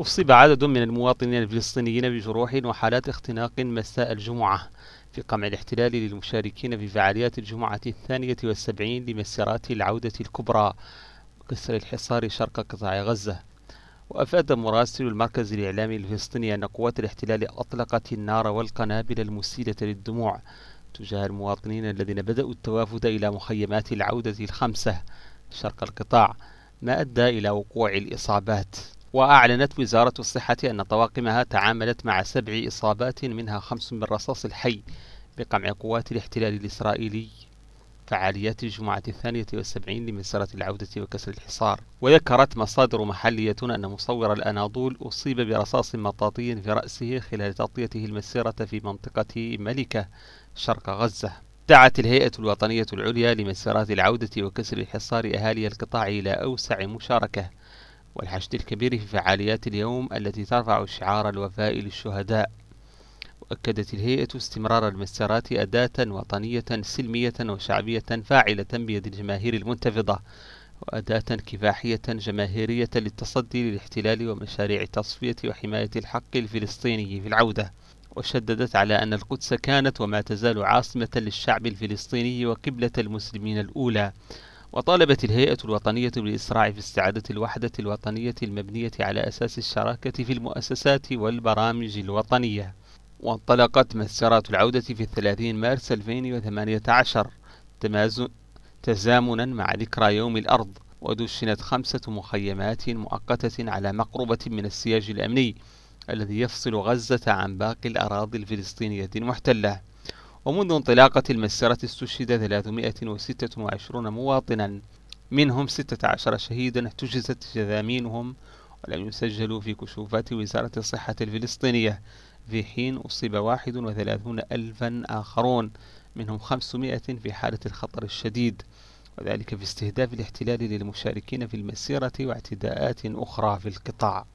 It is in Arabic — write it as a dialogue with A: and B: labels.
A: أصيب عدد من المواطنين الفلسطينيين بجروح وحالات اختناق مساء الجمعة في قمع الاحتلال للمشاركين في فعاليات الجمعة الثانية والسبعين لمسيرات العودة الكبرى وكسر الحصار شرق قطاع غزة وأفاد مراسل المركز الإعلامي الفلسطيني أن قوات الاحتلال أطلقت النار والقنابل المسيلة للدموع تجاه المواطنين الذين بدأوا التوافد إلى مخيمات العودة الخمسة شرق القطاع ما أدى إلى وقوع الإصابات وأعلنت وزارة الصحة أن طواقمها تعاملت مع سبع إصابات منها خمس من رصاص الحي بقمع قوات الاحتلال الإسرائيلي فعاليات الجمعة الثانية والسبعين لمسيرة العودة وكسر الحصار وذكرت مصادر محلية أن مصور الأناضول أصيب برصاص مطاطي في رأسه خلال تغطيته المسيرة في منطقة ملكة شرق غزة دعت الهيئة الوطنية العليا لمسيرات العودة وكسر الحصار أهالي القطاع إلى أوسع مشاركة والحشد الكبير في فعاليات اليوم التي ترفع شعار الوفاء للشهداء وأكدت الهيئة استمرار المسيرات أداة وطنية سلمية وشعبية فاعلة بيد الجماهير المنتفضة وأداة كفاحية جماهيرية للتصدي للاحتلال ومشاريع تصفية وحماية الحق الفلسطيني في العودة وشددت على أن القدس كانت وما تزال عاصمة للشعب الفلسطيني وقبلة المسلمين الأولى وطالبت الهيئة الوطنية بالإسراع في استعادة الوحدة الوطنية المبنية على أساس الشراكة في المؤسسات والبرامج الوطنية وانطلقت مسيرات العودة في 30 مارس 2018 تزامنا مع ذكرى يوم الأرض ودشنت خمسة مخيمات مؤقتة على مقربة من السياج الأمني الذي يفصل غزة عن باقي الأراضي الفلسطينية المحتلة ومنذ انطلاقة المسيرة استشهد 326 مواطنا منهم 16 شهيدا احتجزت جذامينهم ولم يسجلوا في كشوفات وزارة الصحة الفلسطينية في حين أصيب 31 ألفا آخرون منهم 500 في حالة الخطر الشديد وذلك في استهداف الاحتلال للمشاركين في المسيرة واعتداءات أخرى في القطاع